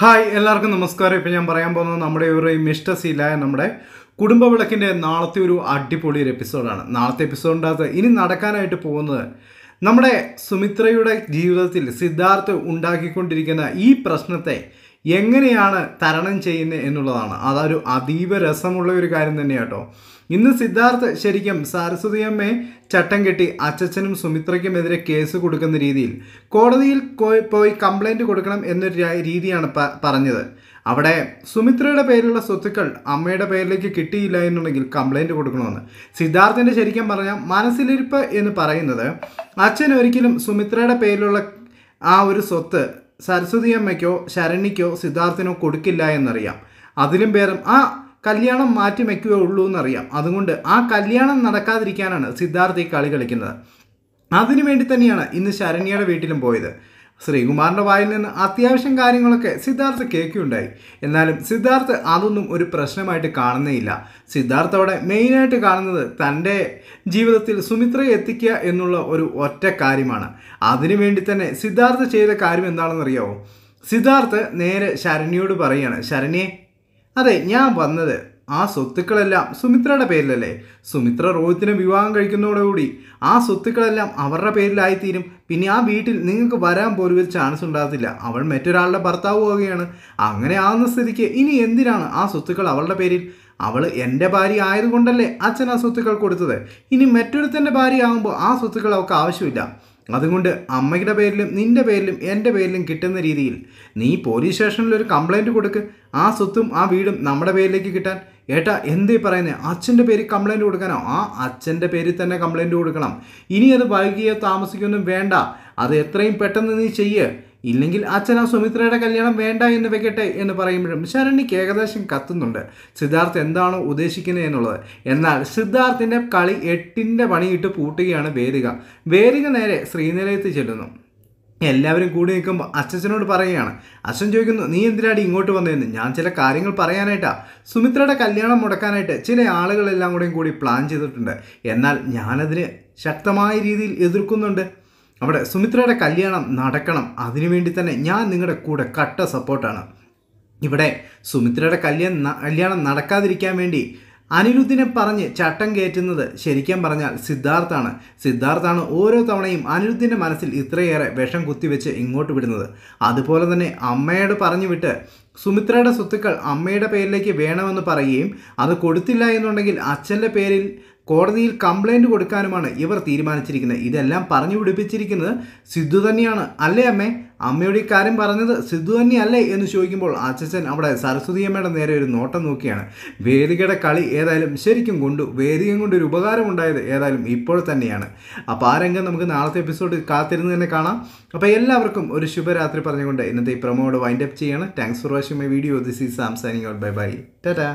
hi എല്ലാവർക്കും നമസ്കാരം ഇപ്പം ഞാൻ പറയാൻ പോകുന്നത് നമ്മുടെ ഒരു മിസ്റ്റർ സീലായ നമ്മുടെ കുടുംബ വിളക്കിൻ്റെ നാളത്തെ ഒരു അടിപൊളി ഒരു എപ്പിസോഡാണ് നാളത്തെ എപ്പിസോഡിൻ്റെ ഇനി നടക്കാനായിട്ട് പോകുന്നത് നമ്മുടെ സുമിത്രയുടെ ജീവിതത്തിൽ സിദ്ധാർത്ഥ് ഉണ്ടാക്കിക്കൊണ്ടിരിക്കുന്ന ഈ പ്രശ്നത്തെ എങ്ങനെയാണ് തരണം ചെയ്യുന്നത് എന്നുള്ളതാണ് അതൊരു അതീവ രസമുള്ള ഒരു കാര്യം കേട്ടോ ഇന്ന് സിദ്ധാർത്ഥ് ശരിക്കും സരസ്വതി അമ്മയെ ചട്ടം കെട്ടി അച്ചച്ചനും സുമിത്രയ്ക്കുമെതിരെ കേസ് കൊടുക്കുന്ന രീതിയിൽ കോടതിയിൽ പോയി കംപ്ലൈൻറ്റ് കൊടുക്കണം എന്നൊരു രീതിയാണ് പറഞ്ഞത് അവിടെ സുമിത്രയുടെ പേരിലുള്ള സ്വത്തുക്കൾ അമ്മയുടെ പേരിലേക്ക് കിട്ടിയില്ല എന്നുണ്ടെങ്കിൽ കംപ്ലൈൻറ്റ് കൊടുക്കണമെന്ന് സിദ്ധാർത്ഥിൻ്റെ ശരിക്കും പറഞ്ഞാൽ മനസ്സിലിരിപ്പ് എന്ന് പറയുന്നത് അച്ഛൻ ഒരിക്കലും സുമിത്രയുടെ പേരിലുള്ള ആ ഒരു സ്വത്ത് സരസ്വതി അമ്മയ്ക്കോ ശരണിക്കോ സിദ്ധാർത്ഥിനോ കൊടുക്കില്ല എന്നറിയാം അതിലും പേരം ആ കല്യാണം മാറ്റി വയ്ക്കുകയേ ഉള്ളൂ എന്നറിയാം അതുകൊണ്ട് ആ കല്യാണം നടക്കാതിരിക്കാനാണ് സിദ്ധാർത്ഥി കളി കളിക്കുന്നത് അതിനു വേണ്ടി തന്നെയാണ് ഇന്ന് ശരണ്യയുടെ വീട്ടിലും പോയത് ശ്രീകുമാറിൻ്റെ വായിൽ നിന്ന് അത്യാവശ്യം കാര്യങ്ങളൊക്കെ സിദ്ധാർത്ഥ് കേൾക്കുകയുണ്ടായി എന്നാലും സിദ്ധാർത്ഥ് അതൊന്നും ഒരു പ്രശ്നമായിട്ട് കാണുന്നേയില്ല സിദ്ധാർത്ഥ് അവിടെ മെയിനായിട്ട് കാണുന്നത് തൻ്റെ ജീവിതത്തിൽ സുമിത്രയെ എത്തിക്കുക എന്നുള്ള ഒരു ഒറ്റ കാര്യമാണ് അതിനു വേണ്ടി തന്നെ സിദ്ധാർത്ഥ് ചെയ്ത കാര്യം എന്താണെന്നറിയാവോ സിദ്ധാർത്ഥ് നേരെ ശരണിയോട് പറയുകയാണ് ശരണിയെ അതെ ഞാൻ വന്നത് ആ സ്വത്തുക്കളെല്ലാം സുമിത്രയുടെ പേരിലല്ലേ സുമിത്ര രോഹിത്തിനെ വിവാഹം കഴിക്കുന്നതോടുകൂടി ആ സ്വത്തുക്കളെല്ലാം അവരുടെ പേരിലായിത്തീരും പിന്നെ ആ വീട്ടിൽ നിങ്ങൾക്ക് വരാൻ പോലും ഒരു ചാൻസ് ഉണ്ടാകത്തില്ല അവൾ മറ്റൊരാളുടെ ഭർത്താവ് പോവുകയാണ് അങ്ങനെ ആവുന്ന സ്ഥിതിക്ക് ഇനി എന്തിനാണ് ആ സ്വത്തുക്കൾ അവളുടെ പേരിൽ അവൾ എൻ്റെ ഭാര്യ ആയതുകൊണ്ടല്ലേ അച്ഛൻ ആ സ്വത്തുക്കൾ കൊടുത്തത് ഇനി മറ്റൊരുത്തൻ്റെ ഭാര്യ ആകുമ്പോൾ ആ സ്വത്തുക്കൾ അവൾക്ക് ആവശ്യമില്ല അതുകൊണ്ട് അമ്മയുടെ പേരിലും നിൻ്റെ പേരിലും എൻ്റെ പേരിലും കിട്ടുന്ന രീതിയിൽ നീ പോലീസ് സ്റ്റേഷനിൽ ഒരു കംപ്ലൈൻറ്റ് കൊടുക്ക് ആ സ്വത്തും ആ വീടും നമ്മുടെ പേരിലേക്ക് കിട്ടാൻ ഏട്ടാ എന്തേ പറയുന്നത് അച്ഛൻ്റെ പേര് കംപ്ലൈൻറ്റ് കൊടുക്കാനോ ആ അച്ഛൻ്റെ പേരിൽ തന്നെ കംപ്ലൈൻറ്റ് കൊടുക്കണം ഇനി അത് വൈകിയോ താമസിക്കൊന്നും വേണ്ട അത് എത്രയും പെട്ടെന്ന് നീ ചെയ്യുക ഇല്ലെങ്കിൽ അച്ഛൻ ആ സുമിത്രയുടെ കല്യാണം വേണ്ട എന്ന് വെക്കട്ടെ എന്ന് പറയുമ്പോഴും ശരണിക്ക് ഏകദേശം കത്തുന്നുണ്ട് സിദ്ധാർത്ഥ് എന്താണോ ഉദ്ദേശിക്കുന്നത് എന്നുള്ളത് എന്നാൽ സിദ്ധാർത്ഥിൻ്റെ കളി എട്ടിൻ്റെ പണിയിട്ട് പൂട്ടുകയാണ് വേദിക വേദിക നേരെ ശ്രീനിലയത്ത് ചെല്ലുന്നു എല്ലാവരും കൂടി നിൽക്കുമ്പോൾ അച്ഛച്ചനോട് പറയുകയാണ് അച്ഛൻ ചോദിക്കുന്നു നീ എന്തിനാടി ഇങ്ങോട്ട് വന്നതെന്ന് ഞാൻ ചില കാര്യങ്ങൾ പറയാനായിട്ടാ സുമിത്രയുടെ കല്യാണം മുടക്കാനായിട്ട് ചില ആളുകളെല്ലാം കൂടെയും കൂടി പ്ലാൻ ചെയ്തിട്ടുണ്ട് എന്നാൽ ഞാനതിന് ശക്തമായ രീതിയിൽ എതിർക്കുന്നുണ്ട് അവിടെ സുമിത്രയുടെ കല്യാണം നടക്കണം അതിനുവേണ്ടി തന്നെ ഞാൻ നിങ്ങളുടെ കൂടെ കട്ട സപ്പോർട്ടാണ് ഇവിടെ സുമിത്രയുടെ കല്യാണം കല്യാണം നടക്കാതിരിക്കാൻ വേണ്ടി അനിരുദ്ധിനെ പറഞ്ഞ് ചട്ടം കയറ്റുന്നത് ശരിക്കും പറഞ്ഞാൽ സിദ്ധാർത്ഥാണ് സിദ്ധാർത്ഥാണ് ഓരോ തവണയും അനിരുദ്ധിൻ്റെ മനസ്സിൽ ഇത്രയേറെ വിഷം കുത്തിവെച്ച് ഇങ്ങോട്ട് വിടുന്നത് അതുപോലെ തന്നെ അമ്മയോട് പറഞ്ഞു വിട്ട് സുമിത്രയുടെ സ്വത്തുക്കൾ അമ്മയുടെ പേരിലേക്ക് വേണമെന്ന് പറയുകയും അത് കൊടുത്തില്ല എന്നുണ്ടെങ്കിൽ അച്ഛൻ്റെ പേരിൽ കോടതിയിൽ കംപ്ലൈൻറ്റ് കൊടുക്കാനുമാണ് ഇവർ തീരുമാനിച്ചിരിക്കുന്നത് ഇതെല്ലാം പറഞ്ഞു പിടിപ്പിച്ചിരിക്കുന്നത് സിദ്ധു തന്നെയാണ് അല്ലേ അമ്മേ അമ്മയോട് ഈ കാര്യം പറഞ്ഞത് സിദ്ധു തന്നെയല്ലേ എന്ന് ചോദിക്കുമ്പോൾ അച്ഛൻ അവിടെ സരസ്വതിയമ്മയുടെ നേരെ ഒരു നോട്ടം നോക്കിയാണ് വേദികയുടെ കളി ഏതായാലും ശരിക്കും കൊണ്ടു വേദികം കൊണ്ടൊരു ഉപകാരം ഉണ്ടായത് ഏതായാലും ഇപ്പോൾ തന്നെയാണ് അപ്പോൾ ആ രംഗം നമുക്ക് നാളത്തെ എപ്പിസോഡ് കാത്തിരുന്ന് തന്നെ കാണാം അപ്പോൾ എല്ലാവർക്കും ഒരു ശുഭരാത്രി പറഞ്ഞുകൊണ്ട് ഇന്നത്തെ ഈ പ്രൊമോയോട് വൈൻഡപ്പ് ചെയ്യാണ് thanks for watching my video this is സാംസാനിങ് ഔട്ട് ബൈ ബൈ ടാറ്റാ